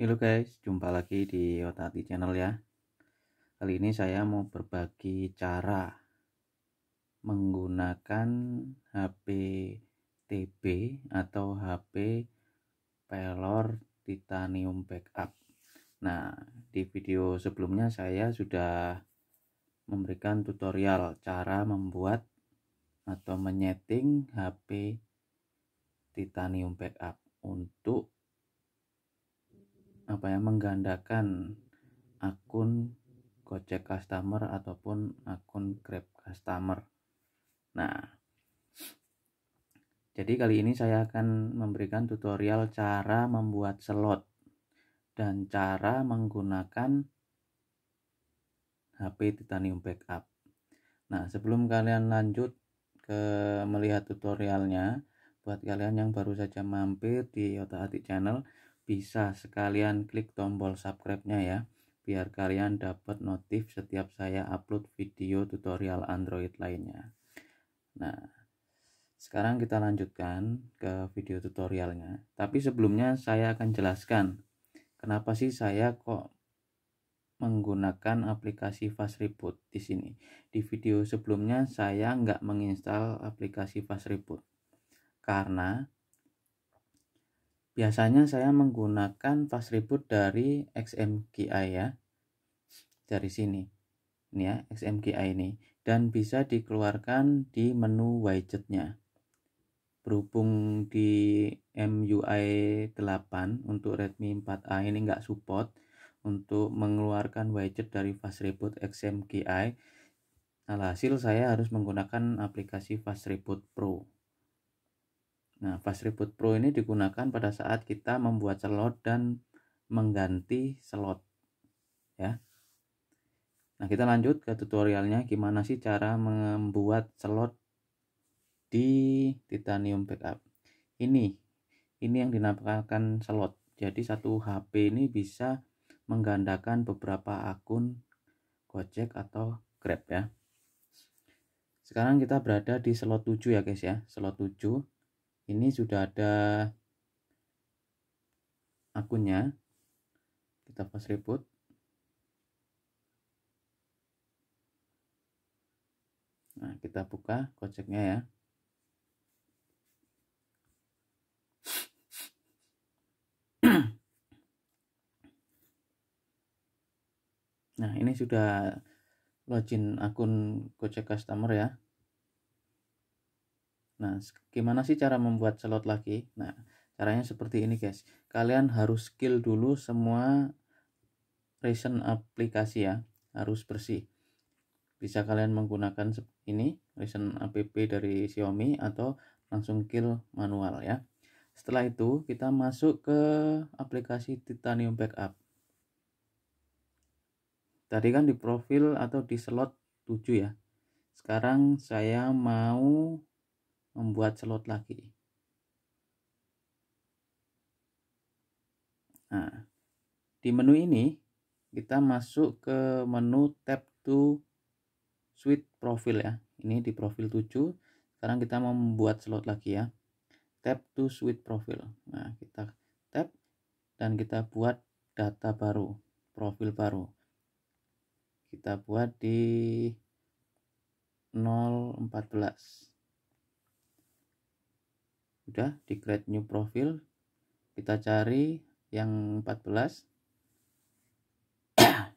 Halo guys, jumpa lagi di Otati Channel ya. Kali ini saya mau berbagi cara menggunakan HP TB atau HP Pelor Titanium Backup. Nah, di video sebelumnya saya sudah memberikan tutorial cara membuat atau menyeting HP Titanium Backup untuk apa ya menggandakan akun Gojek customer ataupun akun Grab customer. Nah, jadi kali ini saya akan memberikan tutorial cara membuat slot dan cara menggunakan HP Titanium Backup. Nah, sebelum kalian lanjut ke melihat tutorialnya, buat kalian yang baru saja mampir di Otak Atik Channel, bisa sekalian klik tombol subscribe-nya ya biar kalian dapat notif setiap saya upload video tutorial Android lainnya. Nah, sekarang kita lanjutkan ke video tutorialnya. Tapi sebelumnya saya akan jelaskan kenapa sih saya kok menggunakan aplikasi Fast Reboot di sini. Di video sebelumnya saya nggak menginstal aplikasi Fast Reboot karena biasanya saya menggunakan fast-reboot dari XMGI ya dari sini ini ya XMGI ini dan bisa dikeluarkan di menu widgetnya berhubung di MUI 8 untuk Redmi 4A ini nggak support untuk mengeluarkan widget dari fast-reboot XMGI alhasil saya harus menggunakan aplikasi fast-reboot Pro Nah, Fast Reboot Pro ini digunakan pada saat kita membuat slot dan mengganti slot. Ya. Nah, kita lanjut ke tutorialnya gimana sih cara membuat slot di titanium backup. Ini ini yang dinamakan slot. Jadi satu HP ini bisa menggandakan beberapa akun Gojek atau Grab ya. Sekarang kita berada di slot 7 ya guys ya, slot 7 ini sudah ada akunnya kita pas reboot nah kita buka koceknya ya Nah, ini sudah login akun Gojek Customer ya. Nah, gimana sih cara membuat slot lagi? Nah, caranya seperti ini guys. Kalian harus skill dulu semua recent aplikasi ya, harus bersih. Bisa kalian menggunakan ini recent app dari Xiaomi atau langsung kill manual ya. Setelah itu kita masuk ke aplikasi Titanium Backup. Tadi kan di profil atau di slot 7 ya. Sekarang saya mau membuat slot lagi nah di menu ini kita masuk ke menu tab to suite profil ya ini di profil 7 sekarang kita membuat slot lagi ya tab to suite profil nah kita tab dan kita buat data baru profil baru kita buat di 014 udah di create new profile kita cari yang 14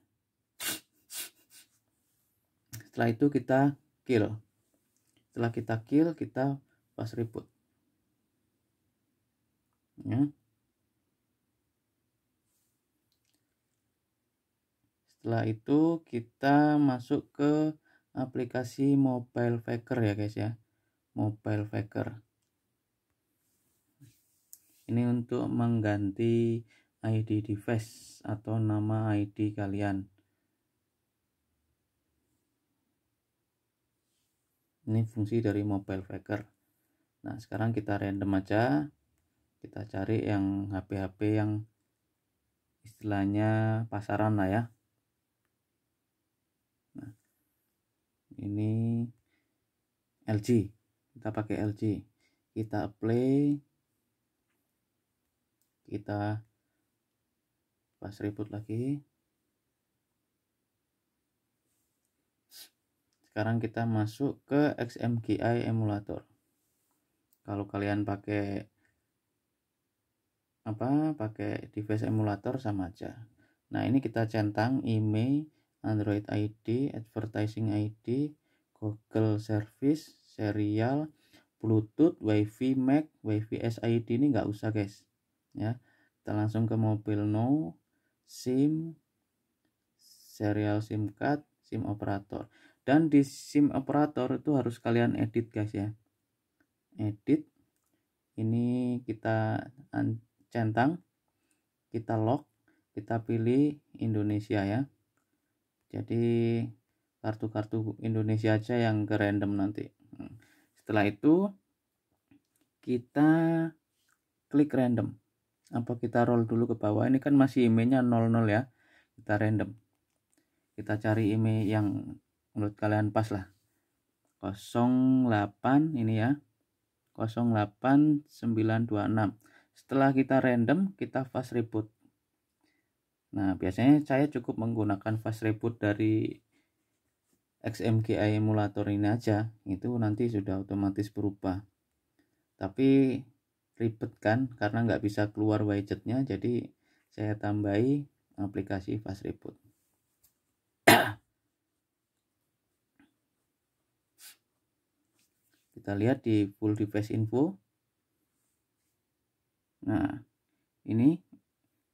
setelah itu kita kill setelah kita kill kita pas reboot ya setelah itu kita masuk ke aplikasi mobile faker ya guys ya mobile faker ini untuk mengganti ID device atau nama ID kalian ini fungsi dari mobile faker nah sekarang kita random aja kita cari yang HP-HP yang istilahnya pasaran lah ya nah ini LG kita pakai LG kita play kita pas ribut lagi sekarang kita masuk ke XMGI emulator kalau kalian pakai apa pakai device emulator sama aja nah ini kita centang IMEI Android ID advertising ID Google service serial Bluetooth, WiFi, Mac, WiFi SID ini nggak usah guys ya kita langsung ke mobil no sim serial sim card sim operator dan di sim operator itu harus kalian edit guys ya edit ini kita centang kita lock kita pilih Indonesia ya jadi kartu-kartu Indonesia aja yang ke random nanti hmm. setelah itu kita klik random apa kita roll dulu ke bawah ini kan masih emailnya 00 ya kita random kita cari email yang menurut kalian pas lah 08 ini ya 08926 setelah kita random kita fast reboot nah biasanya saya cukup menggunakan fast reboot dari XMGI emulator ini aja itu nanti sudah otomatis berubah tapi ribet kan karena nggak bisa keluar widgetnya jadi saya tambahi aplikasi fast reboot kita lihat di full device info nah ini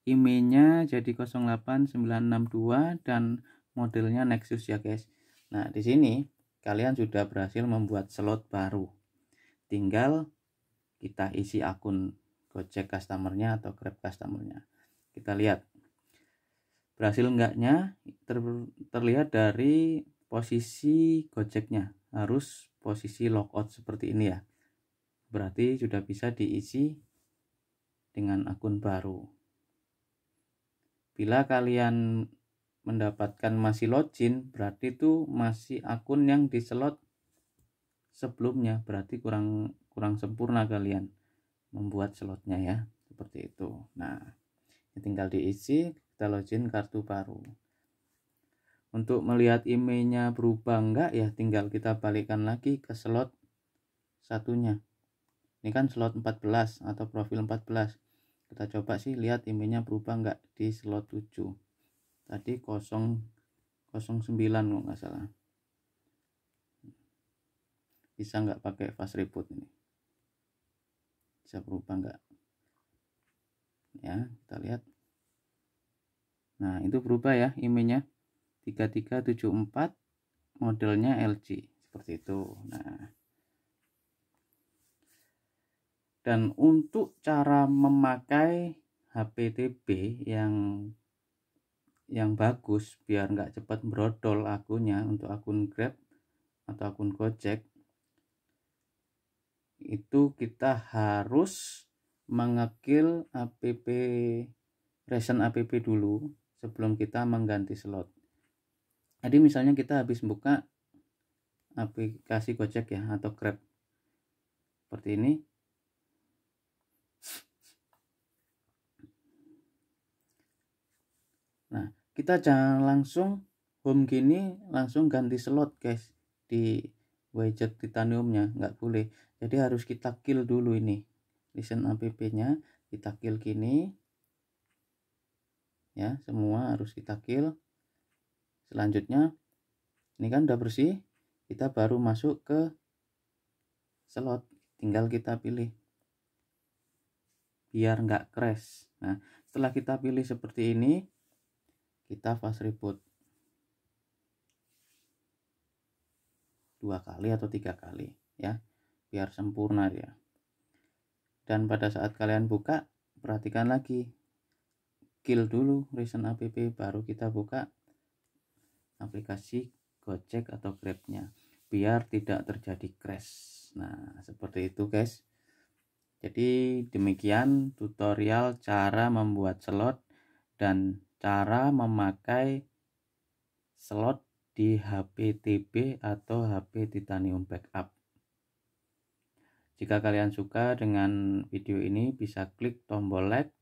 IMEI-nya jadi 08962 dan modelnya Nexus ya guys nah di sini kalian sudah berhasil membuat slot baru tinggal kita isi akun Gojek customernya atau Grab customernya kita lihat berhasil enggaknya ter, terlihat dari posisi Gojeknya harus posisi logout seperti ini ya berarti sudah bisa diisi dengan akun baru bila kalian mendapatkan masih login berarti itu masih akun yang diselot sebelumnya berarti kurang kurang sempurna kalian membuat slotnya ya seperti itu nah tinggal diisi kita login kartu baru untuk melihat emailnya berubah enggak ya tinggal kita balikkan lagi ke slot satunya ini kan slot 14 atau profil 14 kita coba sih lihat emailnya berubah enggak di slot 7 tadi 009 kalau nggak salah bisa nggak pakai fast reboot ini bisa berubah enggak ya kita lihat nah itu berubah ya emailnya 3374 modelnya LG seperti itu nah dan untuk cara memakai HP HPTB yang yang bagus biar nggak cepat brodol akunnya untuk akun Grab atau akun Gojek itu kita harus mengekil app recent app dulu sebelum kita mengganti slot jadi misalnya kita habis buka aplikasi Gojek ya atau Grab seperti ini nah kita jangan langsung home gini langsung ganti slot guys di Widget titaniumnya nggak boleh jadi harus kita kill dulu ini listen app nya kita kill gini ya semua harus kita kill selanjutnya ini kan udah bersih kita baru masuk ke slot tinggal kita pilih biar nggak crash nah setelah kita pilih seperti ini kita fast reboot dua kali atau tiga kali ya biar sempurna ya. dan pada saat kalian buka perhatikan lagi kill dulu recent app baru kita buka aplikasi Gojek atau Grabnya biar tidak terjadi crash nah seperti itu guys jadi demikian tutorial cara membuat slot dan cara memakai slot di HP TB atau HP titanium backup. Jika kalian suka dengan video ini bisa klik tombol like,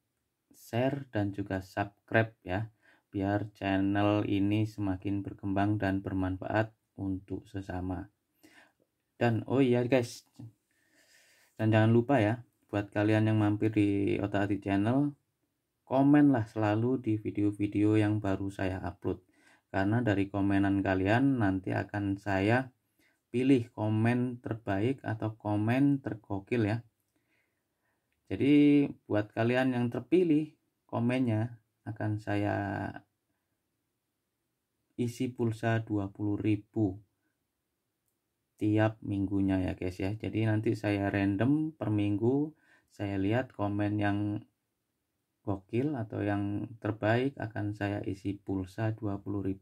share dan juga subscribe ya biar channel ini semakin berkembang dan bermanfaat untuk sesama. Dan oh iya guys. Dan jangan lupa ya buat kalian yang mampir di Otak Hati Channel, komenlah selalu di video-video yang baru saya upload karena dari komenan kalian nanti akan saya pilih komen terbaik atau komen tergokil ya. Jadi buat kalian yang terpilih komennya akan saya isi pulsa 20.000 tiap minggunya ya guys ya. Jadi nanti saya random per minggu saya lihat komen yang gokil atau yang terbaik akan saya isi pulsa 20.000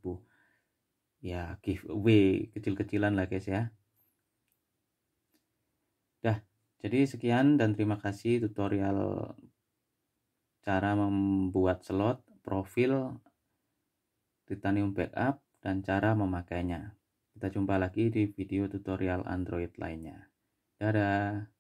ya giveaway kecil-kecilan lah guys ya dah jadi sekian dan terima kasih tutorial cara membuat slot profil titanium backup dan cara memakainya kita jumpa lagi di video tutorial android lainnya dadah